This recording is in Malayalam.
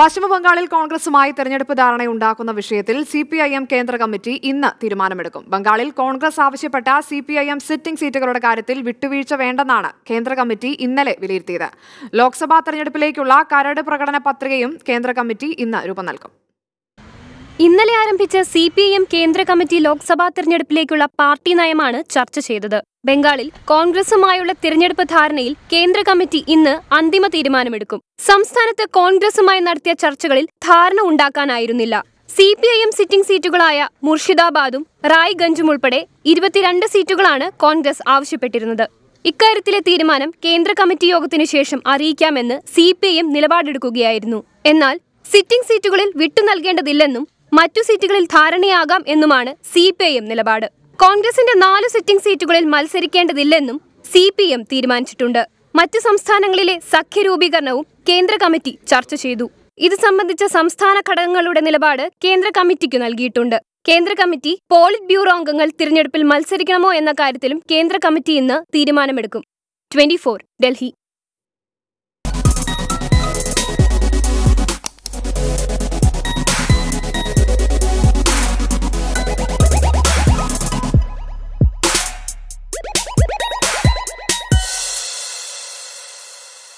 പശ്ചിമബംഗാളിൽ കോൺഗ്രസുമായി തെരഞ്ഞെടുപ്പ് ധാരണയുണ്ടാക്കുന്ന വിഷയത്തിൽ സി പി ഐ എം കേന്ദ്ര കമ്മിറ്റി ഇന്ന് തീരുമാനമെടുക്കും ബംഗാളിൽ കോൺഗ്രസ് ആവശ്യപ്പെട്ട C P I M sitting സീറ്റുകളുടെ കാര്യത്തിൽ വിട്ടുവീഴ്ച വേണ്ടെന്നാണ് കേന്ദ്ര കമ്മിറ്റി ഇന്നലെ വിലയിരുത്തിയത് ലോക്സഭാ തെരഞ്ഞെടുപ്പിലേക്കുള്ള കരട് പ്രകടന പത്രികയും കേന്ദ്ര കമ്മിറ്റി ഇന്ന് രൂപം നൽകും ഇന്നലെ ആരംഭിച്ച സി പി ഐ എം കേന്ദ്ര കമ്മിറ്റി ലോക്സഭാ തിരഞ്ഞെടുപ്പിലേക്കുള്ള പാർട്ടി നയമാണ് ചർച്ച ചെയ്തത് ബംഗാളിൽ കോൺഗ്രസുമായുള്ള തിരഞ്ഞെടുപ്പ് ധാരണയിൽ കേന്ദ്ര കമ്മിറ്റി ഇന്ന് അന്തിമ തീരുമാനമെടുക്കും സംസ്ഥാനത്ത് കോൺഗ്രസുമായി നടത്തിയ ചർച്ചകളിൽ ധാരണ ഉണ്ടാക്കാനായിരുന്നില്ല C P I M sitting സീറ്റുകളായ മുർഷിദാബാദും റായ്ഗഞ്ചും ഉൾപ്പെടെ ഇരുപത്തിരണ്ട് സീറ്റുകളാണ് കോൺഗ്രസ് ആവശ്യപ്പെട്ടിരുന്നത് ഇക്കാര്യത്തിലെ തീരുമാനം കേന്ദ്ര കമ്മിറ്റി യോഗത്തിനു ശേഷം അറിയിക്കാമെന്ന് സി പി ഐ എം നിലപാടെടുക്കുകയായിരുന്നു എന്നാൽ സിറ്റിംഗ് സീറ്റുകളിൽ വിട്ടു നൽകേണ്ടതില്ലെന്നും മറ്റു സീറ്റുകളിൽ ധാരണയാകാം എന്നുമാണ് സി പി എം നിലപാട് കോൺഗ്രസിന്റെ നാല് സിറ്റിംഗ് സീറ്റുകളിൽ മത്സരിക്കേണ്ടതില്ലെന്നും സി പി എം തീരുമാനിച്ചിട്ടുണ്ട് മറ്റ് സംസ്ഥാനങ്ങളിലെ സഖ്യ രൂപീകരണവും കേന്ദ്ര കമ്മിറ്റി ചർച്ച ചെയ്തു ഇത് സംബന്ധിച്ച സംസ്ഥാന ഘടകങ്ങളുടെ നിലപാട് കേന്ദ്ര കമ്മിറ്റിക്ക് നൽകിയിട്ടുണ്ട് കേന്ദ്ര കമ്മിറ്റി പോളിറ്റ് ബ്യൂറോ അംഗങ്ങൾ തിരഞ്ഞെടുപ്പിൽ മത്സരിക്കണമോ എന്ന കാര്യത്തിലും കേന്ദ്ര കമ്മിറ്റി ഇന്ന് തീരുമാനമെടുക്കും ട്വന്റി ഡൽഹി